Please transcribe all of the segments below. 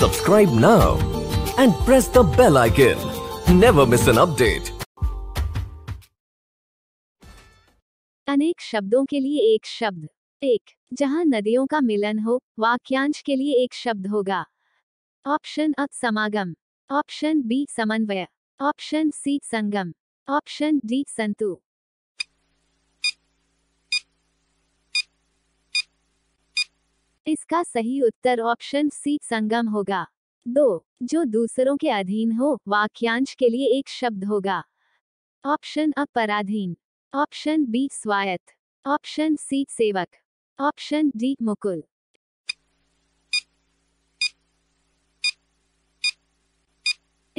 Subscribe now and press the bell icon. Never miss an update. अनेक शब्दों के लिए एक शब्द एक जहां नदियों का मिलन हो वाक्यांश के लिए एक शब्द होगा ऑप्शन अ समागम ऑप्शन बी समन्वय ऑप्शन सी संगम ऑप्शन डी संतु इसका सही उत्तर ऑप्शन सी संगम होगा दो जो दूसरों के अधीन हो वाक्यांश के लिए एक शब्द होगा ऑप्शन अ पराधीन ऑप्शन बी स्वायत्त ऑप्शन सी सेवक ऑप्शन डी मुकुल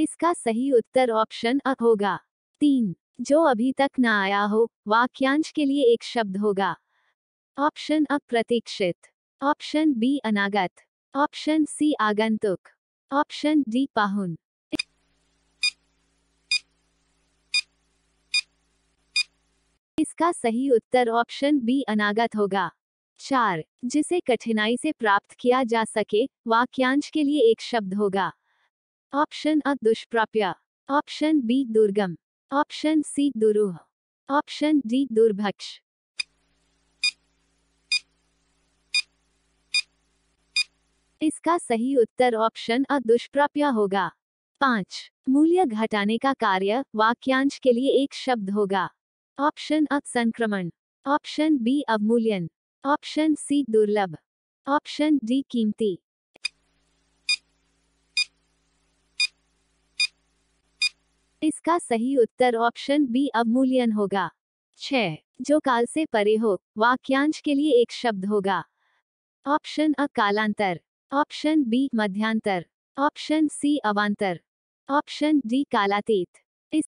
इसका सही उत्तर ऑप्शन अ होगा तीन जो अभी तक ना आया हो वाक्यांश के लिए एक शब्द होगा ऑप्शन अ प्रतीक्षित ऑप्शन बी अनागत ऑप्शन सी आगंतुक ऑप्शन डी पाहुन इसका सही उत्तर ऑप्शन बी अनागत होगा चार जिसे कठिनाई से प्राप्त किया जा सके वाक्यांश के लिए एक शब्द होगा ऑप्शन अ दुष्प्राप्य ऑप्शन बी दुर्गम ऑप्शन सी दुरूह ऑप्शन डी दुर्भक्ष इसका सही उत्तर ऑप्शन अ दुष्प्राप्य होगा पाँच मूल्य घटाने का कार्य वाक्यांश के लिए एक शब्द होगा ऑप्शन अ संक्रमण ऑप्शन बी अवमूल्यन ऑप्शन सी दुर्लभ ऑप्शन डी कीमती इसका सही उत्तर ऑप्शन बी अवमूल्यन होगा छह जो काल से परे हो वाक्यांश के लिए एक शब्द होगा ऑप्शन अ कालांतर ऑप्शन बी मध्यांतर ऑप्शन सी अवांतर ऑप्शन डी कालातीत इस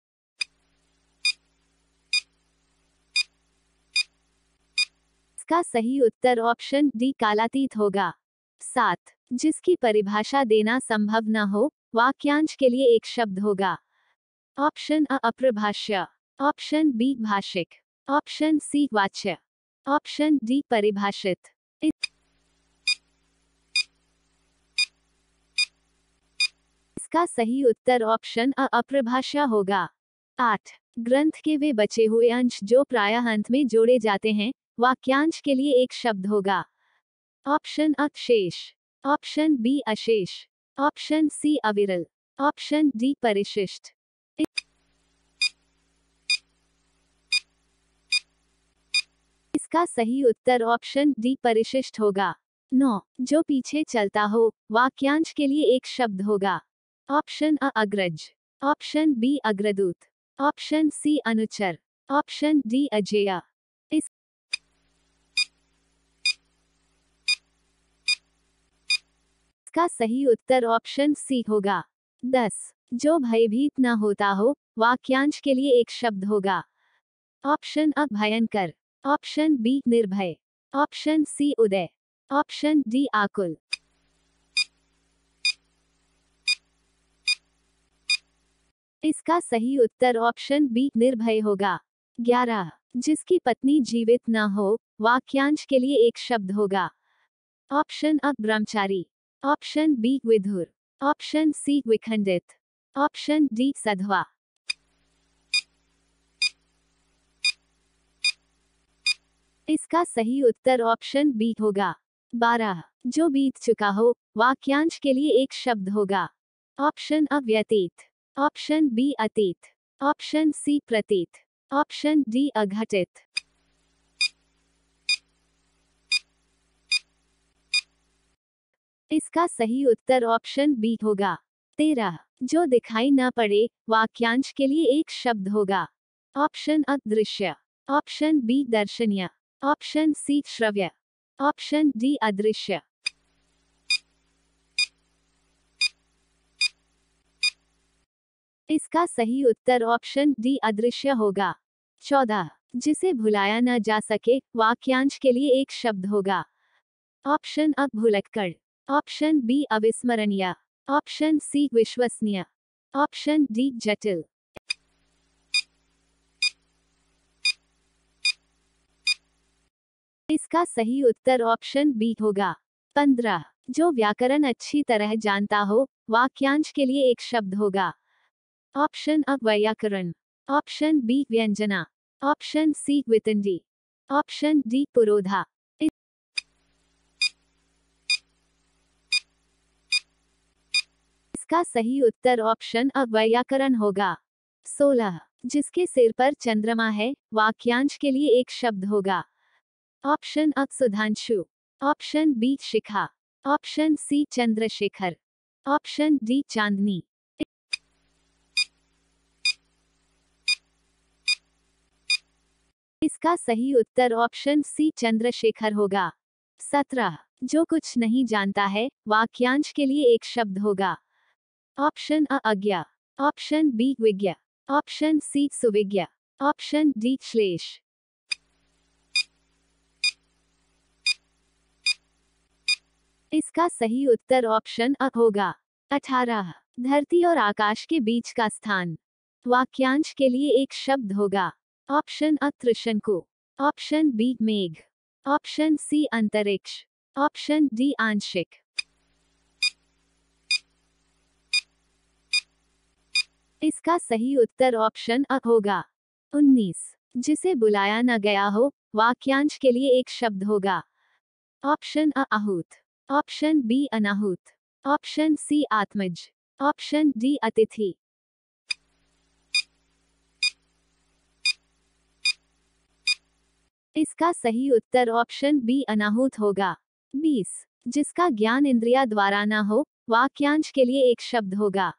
इसका सही उत्तर ऑप्शन डी कालातीत होगा सात जिसकी परिभाषा देना संभव न हो वाक्यांश के लिए एक शब्द होगा ऑप्शन अ अप्रभाष्य ऑप्शन बी भाषिक ऑप्शन सी वाच्य ऑप्शन डी परिभाषित इसका सही उत्तर ऑप्शन अ अप्रभाषा होगा आठ ग्रंथ के वे बचे हुए अंश जो प्रायः अंत में जोड़े जाते हैं वाक्यांश के लिए एक शब्द होगा ऑप्शन अ शेष ऑप्शन बी अशेष ऑप्शन सी अविरल ऑप्शन डी परिशिष्ट इसका सही उत्तर ऑप्शन डी परिशिष्ट होगा नौ जो पीछे चलता हो वाक्यांश के लिए एक शब्द होगा ऑप्शन अ अग्रज ऑप्शन बी अग्रदूत ऑप्शन सी अनुचर ऑप्शन डी अजया इस सही उत्तर ऑप्शन सी होगा दस जो भयभीत न होता हो वाक्यांश के लिए एक शब्द होगा ऑप्शन अ भयंकर ऑप्शन बी निर्भय ऑप्शन सी उदय ऑप्शन डी आकुल इसका सही उत्तर ऑप्शन बी निर्भय होगा ग्यारह जिसकी पत्नी जीवित न हो वाक्यांश के लिए एक शब्द होगा ऑप्शन अ ब्रह्मचारी ऑप्शन बी विधुर ऑप्शन सी विखंडित ऑप्शन डी सधवा इसका सही उत्तर ऑप्शन बी होगा बारह जो बीत चुका हो वाक्यांश के लिए एक शब्द होगा ऑप्शन अव्यतीत ऑप्शन बी अतीत ऑप्शन सी प्रतीत ऑप्शन डी अघटित इसका सही उत्तर ऑप्शन बी होगा तेरह जो दिखाई ना पड़े वाक्यांश के लिए एक शब्द होगा ऑप्शन अदृश्य ऑप्शन बी दर्शनीय ऑप्शन सी श्रव्य ऑप्शन डी अदृश्य इसका सही उत्तर ऑप्शन डी अदृश्य होगा चौदह जिसे भुलाया न जा सके वाक्यांश के लिए एक शब्द होगा ऑप्शन अ भुलक्कड़ ऑप्शन बी अविस्मरणीय ऑप्शन सी विश्वसनीय ऑप्शन डी जटिल इसका सही उत्तर ऑप्शन बी होगा पंद्रह जो व्याकरण अच्छी तरह जानता हो वाक्यांश के लिए एक शब्द होगा ऑप्शन अ व्याकरण ऑप्शन बी व्यंजना ऑप्शन सी वितंडी ऑप्शन डी पुरोधा इसका सही उत्तर ऑप्शन अ व्याकरण होगा सोलह जिसके सिर पर चंद्रमा है वाक्यांश के लिए एक शब्द होगा ऑप्शन अ सुधांशु ऑप्शन बी शिखा ऑप्शन सी चंद्रशेखर ऑप्शन डी चांदनी इसका सही उत्तर ऑप्शन सी चंद्रशेखर होगा सत्रह जो कुछ नहीं जानता है वाक्यांश के लिए एक शब्द होगा ऑप्शन अ अज्ञा ऑप्शन बी विज्ञा ऑप्शन सी सुविज्ञा ऑप्शन डी श्लेष इसका सही उत्तर ऑप्शन अ होगा अठारह धरती और आकाश के बीच का स्थान वाक्यांश के लिए एक शब्द होगा ऑप्शन अ त्रिशंकु ऑप्शन बी मेघ ऑप्शन सी अंतरिक्ष ऑप्शन डी आंशिक इसका सही उत्तर ऑप्शन अ होगा 19 जिसे बुलाया न गया हो वाक्यांश के लिए एक शब्द होगा ऑप्शन अ आहूत ऑप्शन बी अनाहूत ऑप्शन सी आत्मज ऑप्शन डी अतिथि इसका सही उत्तर ऑप्शन बी अनाहूत होगा बीस जिसका ज्ञान इंद्रिया द्वारा न हो वाक्यांश के लिए एक शब्द होगा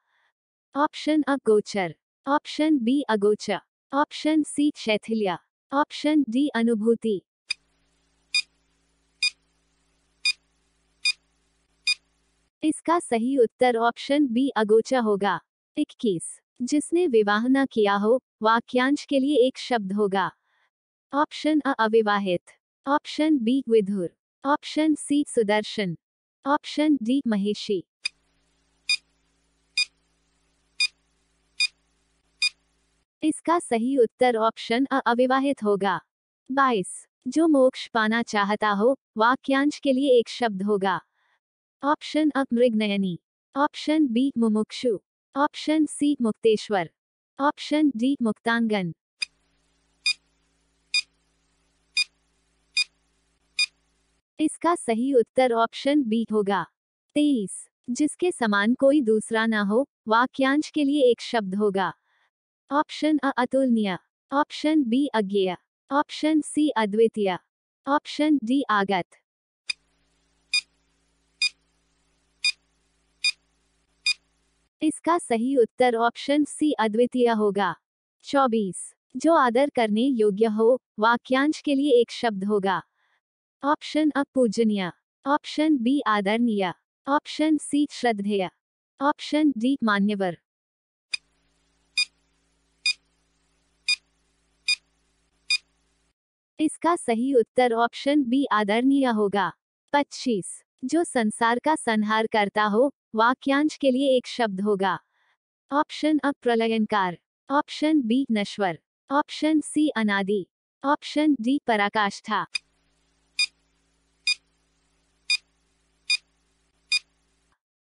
ऑप्शन अगोचर ऑप्शन बी अगोचर ऑप्शन सी शैथिल्या ऑप्शन डी अनुभूति इसका सही उत्तर ऑप्शन बी अगोचर होगा इक्कीस जिसने विवाह न किया हो वाक्यांश के लिए एक शब्द होगा ऑप्शन अ अविवाहित ऑप्शन बी विधुर ऑप्शन सी सुदर्शन ऑप्शन डी महेशी इसका सही उत्तर ऑप्शन अ अविवाहित होगा बाईस जो मोक्ष पाना चाहता हो वाक्यांश के लिए एक शब्द होगा ऑप्शन अ मृगनयनी ऑप्शन बी मुमुक्षु ऑप्शन सी मुक्तेश्वर ऑप्शन डी मुक्तांगन इसका सही उत्तर ऑप्शन बी होगा तेईस जिसके समान कोई दूसरा ना हो वाक्यांश के लिए एक शब्द होगा ऑप्शन अ अतुलनीय ऑप्शन बी अज्ञेय ऑप्शन सी अद्वितीय ऑप्शन डी आगत इसका सही उत्तर ऑप्शन सी अद्वितीय होगा चौबीस जो आदर करने योग्य हो वाक्यांश के लिए एक शब्द होगा ऑप्शन अ पूजनीय ऑप्शन बी आदरणीय ऑप्शन सी श्रद्धेय ऑप्शन डी मान्यवर इसका सही उत्तर ऑप्शन बी आदरणीय होगा 25. जो संसार का संहार करता हो वाक्यांश के लिए एक शब्द होगा ऑप्शन अ प्रलयनकार ऑप्शन बी नश्वर ऑप्शन सी अनादि ऑप्शन डी पराकाष्ठा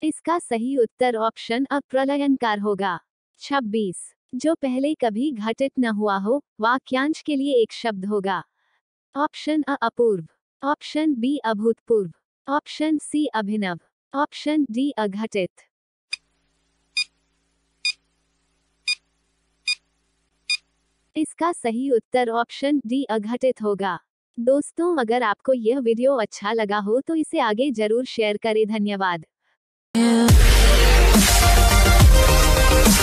इसका सही उत्तर ऑप्शन अ होगा 26. जो पहले कभी घटित न हुआ हो वाक्यांश के लिए एक शब्द होगा ऑप्शन अ अपूर्व ऑप्शन बी अभूतपूर्व ऑप्शन सी अभिनव ऑप्शन डी अघटित इसका सही उत्तर ऑप्शन डी अघटित होगा दोस्तों अगर आपको यह वीडियो अच्छा लगा हो तो इसे आगे जरूर शेयर करें धन्यवाद